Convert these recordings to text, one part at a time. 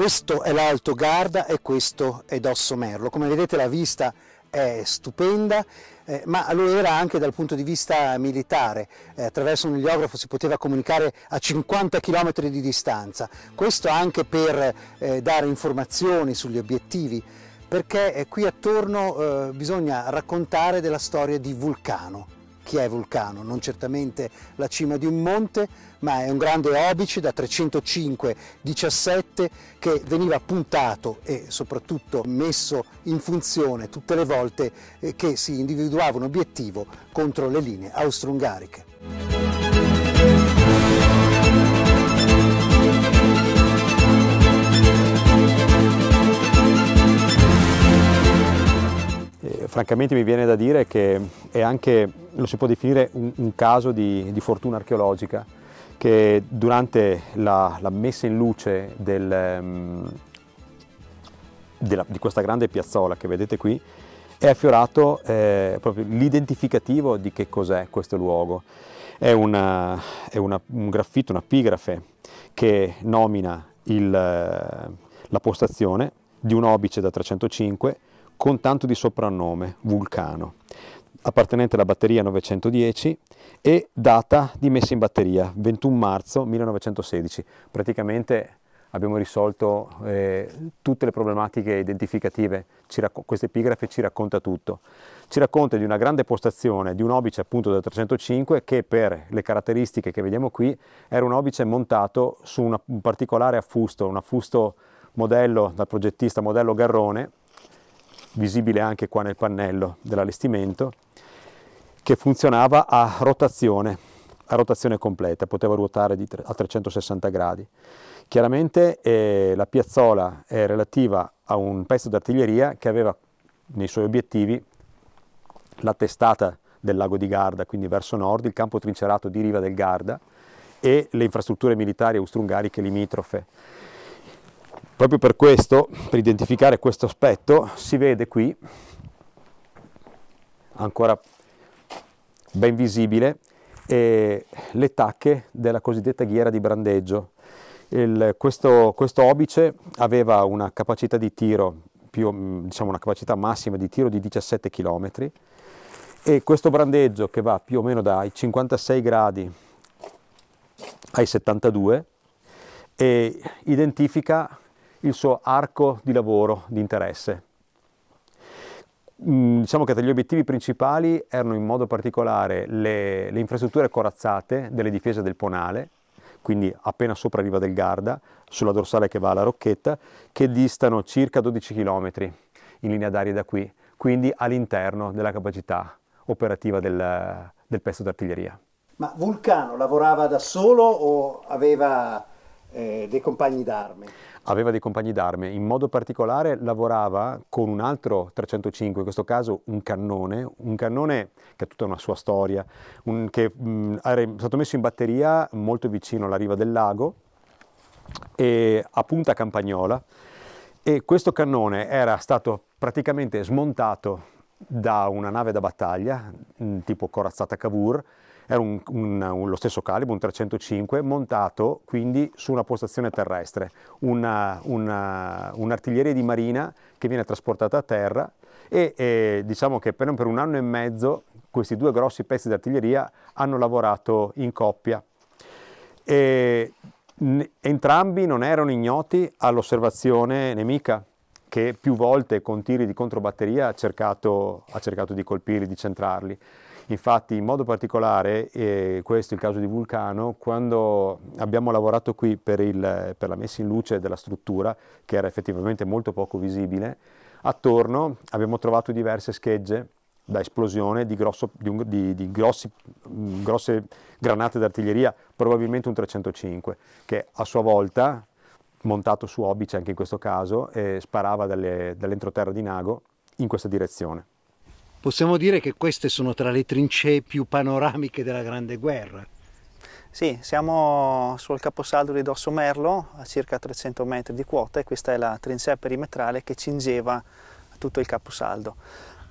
Questo è l'Alto Garda e questo è Dosso Merlo. Come vedete la vista è stupenda, eh, ma lo era anche dal punto di vista militare. Eh, attraverso un eliografo si poteva comunicare a 50 km di distanza. Questo anche per eh, dare informazioni sugli obiettivi, perché eh, qui attorno eh, bisogna raccontare della storia di Vulcano chi è Vulcano, non certamente la cima di un monte, ma è un grande obice da 305-17 che veniva puntato e soprattutto messo in funzione tutte le volte eh, che si individuava un obiettivo contro le linee austro-ungariche. Eh, francamente mi viene da dire che è anche lo si può definire un, un caso di, di, fortuna archeologica che durante la, la messa in luce del, um, della, di questa grande piazzola che vedete qui è affiorato eh, proprio l'identificativo di che cos'è questo luogo. È, una, è una, un graffito, una che nomina il, la postazione di un obice da 305 con tanto di soprannome, Vulcano appartenente alla batteria 910 e data di messa in batteria 21 marzo 1916. Praticamente abbiamo risolto eh, tutte le problematiche identificative, questa epigrafe ci racconta tutto. Ci racconta di una grande postazione di un obice appunto da 305 che per le caratteristiche che vediamo qui era un obice montato su una, un particolare affusto, un affusto modello dal progettista modello Garrone, visibile anche qua nel pannello dell'allestimento, che funzionava a rotazione, a rotazione completa, poteva ruotare a 360 gradi. Chiaramente eh, la piazzola è relativa a un pezzo d'artiglieria che aveva nei suoi obiettivi la testata del lago di Garda, quindi verso nord, il campo trincerato di riva del Garda e le infrastrutture militari austro-ungariche limitrofe. Proprio per questo, per identificare questo aspetto, si vede qui, ancora ben visibile, e le tacche della cosiddetta ghiera di brandeggio. Il, questo, questo, obice aveva una capacità di tiro, più, mm, diciamo una capacità massima di tiro di 17 km e questo brandeggio che va più o meno dai 56 gradi ai 72 identifica il suo arco di lavoro, di interesse. Mm, diciamo che tra gli obiettivi principali erano in modo particolare le, le infrastrutture corazzate delle difese del Ponale, quindi appena sopra riva del Garda, sulla dorsale che va alla Rocchetta, che distano circa 12 km in linea d'aria da qui, quindi all'interno della capacità operativa del, del pezzo d'artiglieria. Ma Vulcano lavorava da solo o aveva eh, dei compagni d'arme? aveva dei compagni d'arme, in modo particolare lavorava con un altro 305, in questo caso un cannone, un cannone che ha tutta una sua storia, un, che mh, era stato messo in batteria molto vicino alla riva del lago, e a punta campagnola, e questo cannone era stato praticamente smontato da una nave da battaglia, tipo corazzata Cavour, era un, un, un, lo stesso calibro, un 305, montato quindi su una postazione terrestre, un'artiglieria di marina che viene trasportata a terra e, e diciamo che per, per un anno e mezzo questi due grossi pezzi di artiglieria hanno lavorato in coppia. E, entrambi non erano ignoti all'osservazione nemica che più volte con tiri di controbatteria ha cercato, ha cercato di colpirli, di centrarli. Infatti in modo particolare, e questo è il caso di Vulcano, quando abbiamo lavorato qui per, il, per la messa in luce della struttura, che era effettivamente molto poco visibile, attorno abbiamo trovato diverse schegge da esplosione di, grosso, di, di, di grossi, grosse granate d'artiglieria, probabilmente un 305, che a sua volta, montato su Obice anche in questo caso, eh, sparava dall'entroterra di Nago in questa direzione. Possiamo dire che queste sono tra le trincee più panoramiche della Grande Guerra. Sì, siamo sul caposaldo di Dosso Merlo, a circa 300 metri di quota, e questa è la trincea perimetrale che cingeva tutto il caposaldo.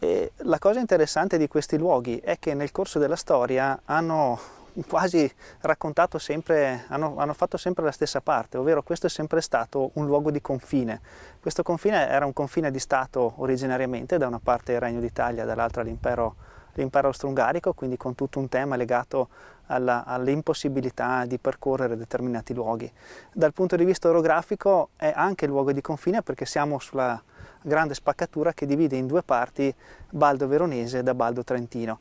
E la cosa interessante di questi luoghi è che nel corso della storia hanno quasi raccontato sempre, hanno, hanno, fatto sempre la stessa parte, ovvero questo è sempre stato un luogo di confine. Questo confine era un confine di Stato originariamente, da una parte il Regno d'Italia, dall'altra l'impero, l'impero austro-ungarico, quindi con tutto un tema legato alla, all'impossibilità di percorrere determinati luoghi. Dal punto di vista orografico è anche il luogo di confine perché siamo sulla grande spaccatura che divide in due parti Baldo Veronese da Baldo Trentino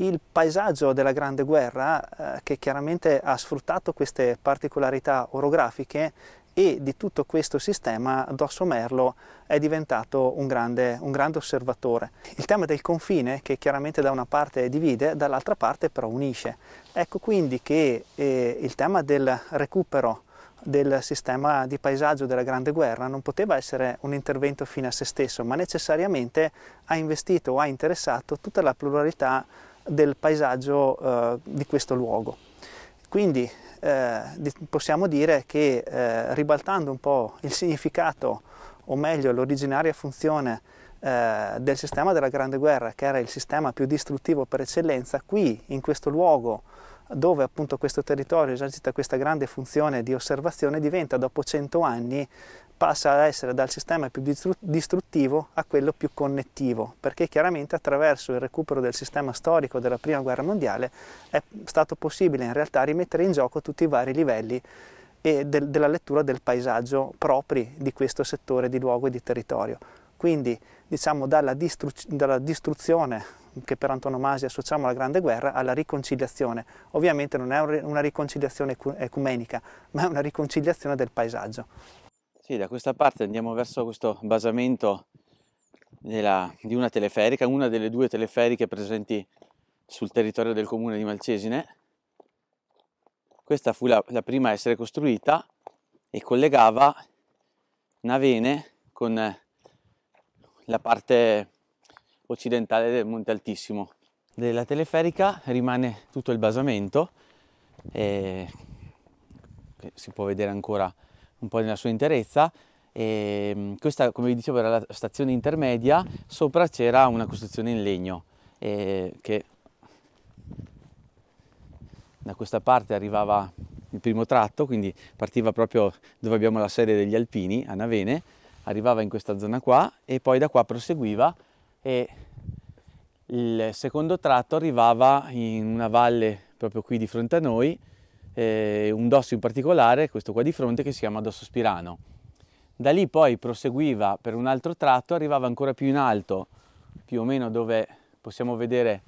il paesaggio della Grande Guerra, eh, che chiaramente ha sfruttato queste particolarità orografiche e di tutto questo sistema Dosso Merlo è diventato un grande, un grande, osservatore. Il tema del confine che chiaramente da una parte divide, dall'altra parte però unisce. Ecco quindi che eh, il tema del recupero del sistema di paesaggio della Grande Guerra non poteva essere un intervento fine a se stesso, ma necessariamente ha investito o ha interessato tutta la pluralità del paesaggio eh, di questo luogo. Quindi eh, possiamo dire che eh, ribaltando un po' il significato, o meglio l'originaria funzione eh, del sistema della Grande Guerra, che era il sistema più distruttivo per eccellenza, qui in questo luogo dove appunto questo territorio esercita questa grande funzione di osservazione, diventa dopo cento anni passa ad essere dal sistema più distruttivo a quello più connettivo, perché chiaramente attraverso il recupero del sistema storico della Prima Guerra Mondiale è stato possibile in realtà rimettere in gioco tutti i vari livelli e del, della lettura del paesaggio propri di questo settore di luogo e di territorio. Quindi diciamo dalla, distru dalla distruzione che per antonomasia associamo alla Grande Guerra, alla riconciliazione. Ovviamente non è una riconciliazione ecumenica, ma è una riconciliazione del paesaggio. Sì, da questa parte andiamo verso questo basamento della, di una teleferica, una delle due teleferiche presenti sul territorio del comune di Malcesine. Questa fu la, la prima a essere costruita e collegava Navene con la parte occidentale del Monte Altissimo. Della teleferica rimane tutto il basamento, e, eh, che si può vedere ancora un po' nella sua interezza. E ehm, questa, come vi dicevo, era la stazione intermedia, sopra c'era una costruzione in legno eh, che da questa parte arrivava il primo tratto, quindi partiva proprio dove abbiamo la sede degli alpini, a Navene, arrivava in questa zona qua e poi da qua proseguiva e il secondo tratto arrivava in una valle proprio qui di fronte a noi, eh, un dosso in particolare, questo qua di fronte, che si chiama Dosso Spirano. Da lì poi proseguiva per un altro tratto, arrivava ancora più in alto, più o meno dove possiamo vedere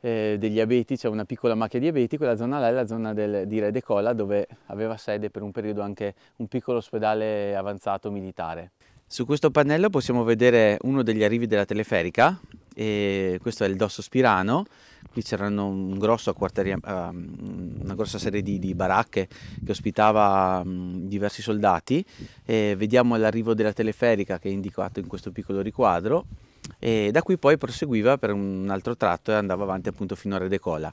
eh, degli abeti, c'è cioè una piccola macchia di abeti, quella zona là è la zona del, di Re Decola, dove aveva sede per un periodo anche un piccolo ospedale avanzato militare. Su questo pannello possiamo vedere uno degli arrivi della teleferica, e questo è il Dosso Spirano, qui c'erano un ehm, una grossa serie di, di, baracche che ospitava mm, diversi soldati, e vediamo l'arrivo della teleferica che è indicato in questo piccolo riquadro e da qui poi proseguiva per un altro tratto e andava avanti appunto fino a Redecola.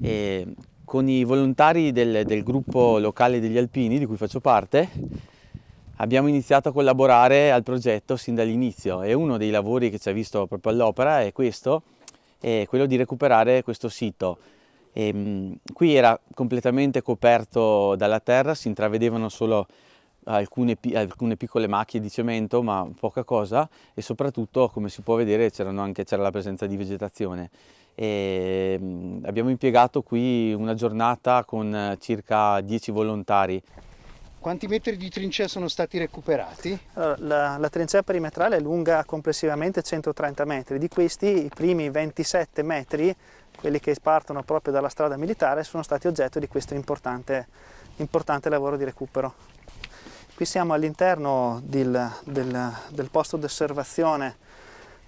E con i volontari del, del gruppo locale degli alpini di cui faccio parte Abbiamo iniziato a collaborare al progetto sin dall'inizio e uno dei lavori che ci ha visto proprio all'opera è questo, è quello di recuperare questo sito. E, ehm, qui era completamente coperto dalla terra, si intravedevano solo alcune, alcune, piccole macchie di cemento, ma poca cosa, e soprattutto, come si può vedere, c'era la presenza di vegetazione. E, ehm, abbiamo impiegato qui una giornata con circa 10 volontari. Quanti metri di trincea sono stati recuperati? Allora, la, la, trincea perimetrale è lunga complessivamente 130 metri, di questi i primi 27 metri, quelli che partono proprio dalla strada militare, sono stati oggetto di questo importante, importante lavoro di recupero. Qui siamo all'interno del, del, del posto d'osservazione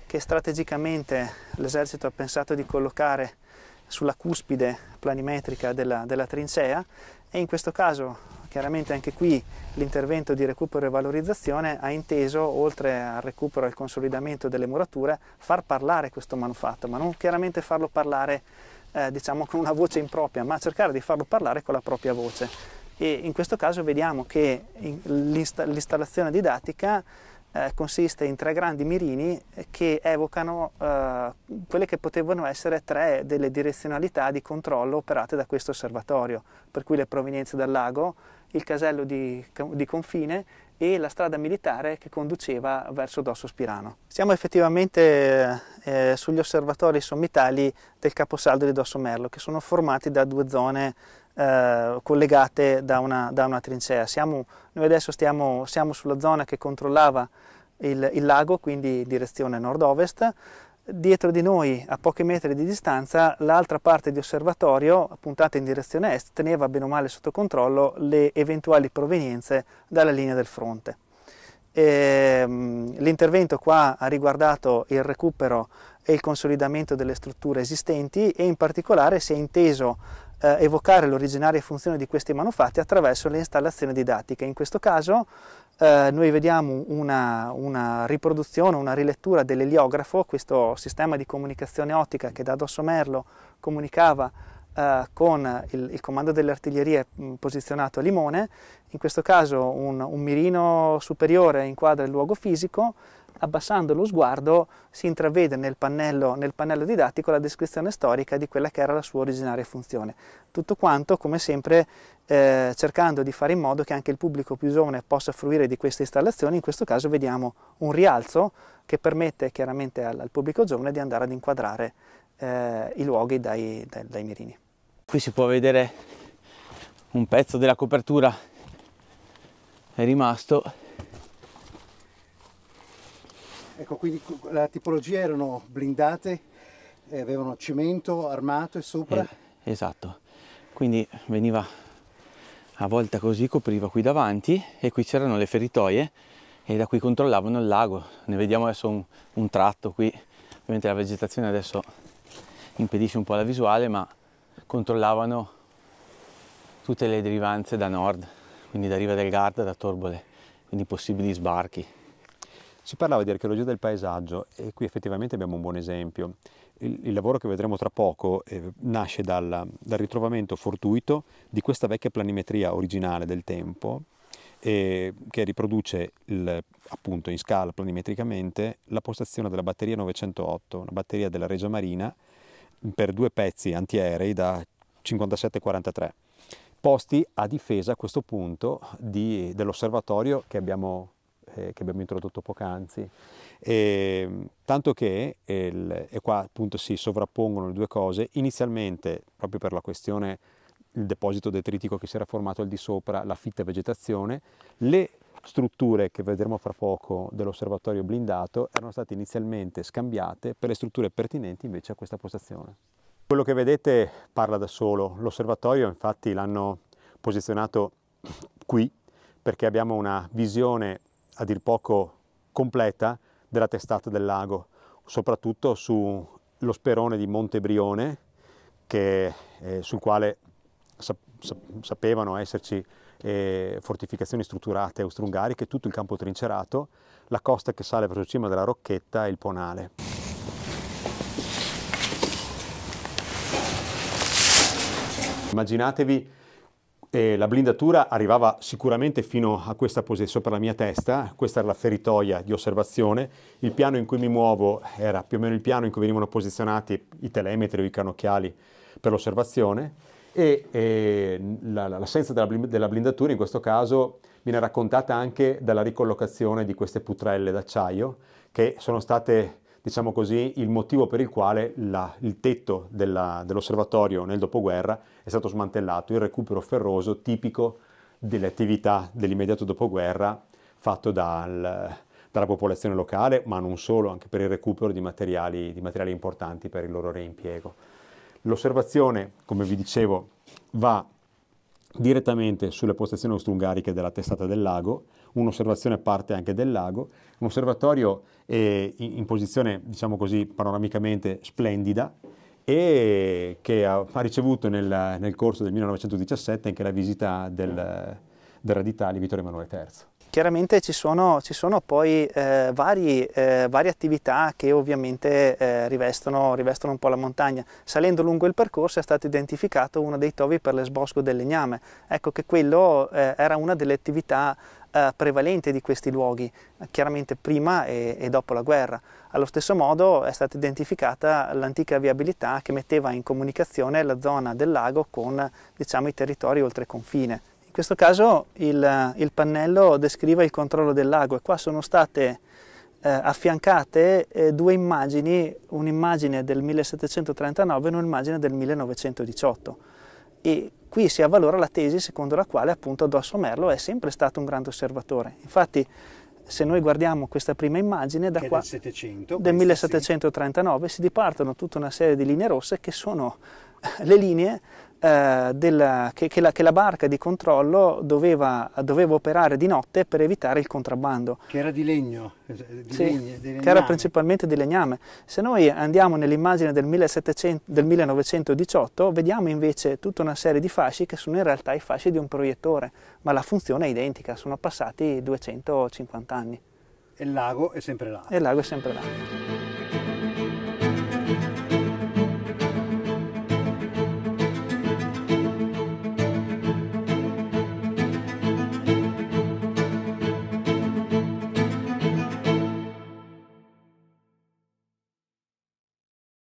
che strategicamente l'esercito ha pensato di collocare sulla cuspide planimetrica della, della trincea e in questo caso Chiaramente anche qui l'intervento di recupero e valorizzazione ha inteso, oltre al recupero e al consolidamento delle murature, far parlare questo manufatto, ma non chiaramente farlo parlare eh, diciamo con una voce impropria, ma cercare di farlo parlare con la propria voce. E in questo caso vediamo che l'installazione didattica eh, consiste in tre grandi mirini che evocano eh, quelle che potevano essere tre delle direzionalità di controllo operate da questo osservatorio, per cui le provenienze dal lago, il casello di, di confine e la strada militare che conduceva verso Dosso Spirano. Siamo effettivamente eh, eh, sugli osservatori sommitali del caposaldo di Dosso Merlo, che sono formati da due zone eh, collegate da una, da una trincea. Siamo, noi adesso stiamo, siamo sulla zona che controllava il, il lago, quindi in direzione nord-ovest, dietro di noi a pochi metri di distanza l'altra parte di osservatorio puntata in direzione est teneva bene o male sotto controllo le eventuali provenienze dalla linea del fronte. Ehm, l'intervento qua ha riguardato il recupero e il consolidamento delle strutture esistenti e in particolare si è inteso eh, evocare l'originaria funzione di questi manufatti attraverso le installazioni didattiche. In questo caso eh, noi vediamo una, una, riproduzione, una rilettura dell'eliografo, questo sistema di comunicazione ottica che da Dosso Merlo comunicava eh, con il, il, comando delle artiglierie mm, posizionato a Limone, in questo caso un, un mirino superiore inquadra il luogo fisico, abbassando lo sguardo si intravede nel pannello, nel pannello didattico la descrizione storica di quella che era la sua originaria funzione. Tutto quanto, come sempre, eh, cercando di fare in modo che anche il pubblico più giovane possa fruire di queste installazioni, in questo caso vediamo un rialzo che permette chiaramente al, al pubblico giovane di andare ad inquadrare eh, i luoghi dai, dai, dai mirini. Qui si può vedere un pezzo della copertura è rimasto Ecco, quindi la tipologia erano blindate, eh, avevano cemento armato e sopra? Eh, esatto, quindi veniva a volta così, copriva qui davanti e qui c'erano le feritoie e da qui controllavano il lago. Ne vediamo adesso un, un tratto qui, ovviamente la vegetazione adesso impedisce un po' la visuale, ma controllavano tutte le derivanze da nord, quindi da Riva del Garda, da Torbole, quindi possibili sbarchi. Si parlava di archeologia del paesaggio e qui effettivamente abbiamo un buon esempio. Il, il lavoro che vedremo tra poco eh, nasce dal, dal ritrovamento fortuito di questa vecchia planimetria originale del tempo eh, che riproduce il, appunto in scala planimetricamente la postazione della batteria 908, una batteria della Regia Marina per due pezzi antiaerei da 57-43, posti a difesa a questo punto dell'osservatorio che abbiamo eh, che abbiamo introdotto poc'anzi, ehm, tanto che, il, e qua appunto si sovrappongono le due cose, inizialmente proprio per la questione del deposito detritico che si era formato al di sopra, la fitta vegetazione, le strutture che vedremo fra poco dell'osservatorio blindato erano state inizialmente scambiate per le strutture pertinenti invece a questa postazione. Quello che vedete parla da solo, l'osservatorio infatti l'hanno posizionato qui perché abbiamo una visione a dir poco completa della testata del lago, soprattutto sullo sperone di Montebrione, che, eh, sul quale sap sapevano esserci eh, fortificazioni strutturate austro-ungariche, tutto il campo trincerato, la costa che sale verso il cima della Rocchetta e il Ponale. Immaginatevi e la blindatura arrivava sicuramente fino a questa posizione sopra la mia testa, questa era la feritoia di osservazione, il piano in cui mi muovo era più o meno il piano in cui venivano posizionati i telemetri o i canocchiali per l'osservazione e, e l'assenza la, della, della blindatura in questo caso viene raccontata anche dalla ricollocazione di queste putrelle d'acciaio che sono state diciamo così, il motivo per il quale la, il tetto dell'osservatorio nel dopoguerra è stato smantellato, il recupero ferroso tipico delle attività dell'immediato dopoguerra fatto dal, dalla popolazione locale, ma non solo, anche per il recupero di materiali, di materiali importanti per il loro reimpiego. L'osservazione, come vi dicevo, va direttamente sulle postazioni austro-ungariche della testata del lago, un'osservazione parte anche del lago, un osservatorio eh, in, in posizione, diciamo così, panoramicamente splendida, e che ha, ricevuto nel, nel, corso del 1917 anche la visita del, del Radità di Vittorio Emanuele III. Chiaramente ci sono, ci sono poi eh, vari, eh, varie attività che ovviamente eh, rivestono, rivestono, un po' la montagna. Salendo lungo il percorso è stato identificato uno dei tovi per l'esbosco del legname. Ecco che quello eh, era una delle attività eh, prevalente di questi luoghi, chiaramente prima e, e dopo la guerra. Allo stesso modo è stata identificata l'antica viabilità che metteva in comunicazione la zona del lago con diciamo, i territori oltre confine. In questo caso il, il, pannello descrive il controllo del lago e qua sono state eh, affiancate eh, due immagini, un'immagine del 1739 e un'immagine del 1918 e qui si avvalora la tesi secondo la quale appunto Addosso Merlo è sempre stato un grande osservatore. Infatti se noi guardiamo questa prima immagine da qua, del, 700, del 1739 sì. si dipartono tutta una serie di linee rosse che sono le linee eh, della, che, che, la, che, la, barca di controllo doveva, doveva, operare di notte per evitare il contrabbando. Che era di legno, eh, di sì, legne, che era principalmente di legname. Se noi andiamo nell'immagine del, 1700, del 1918 vediamo invece tutta una serie di fasci che sono in realtà i fasci di un proiettore, ma la funzione è identica, sono passati 250 anni. E il lago è sempre là. E il lago è sempre là.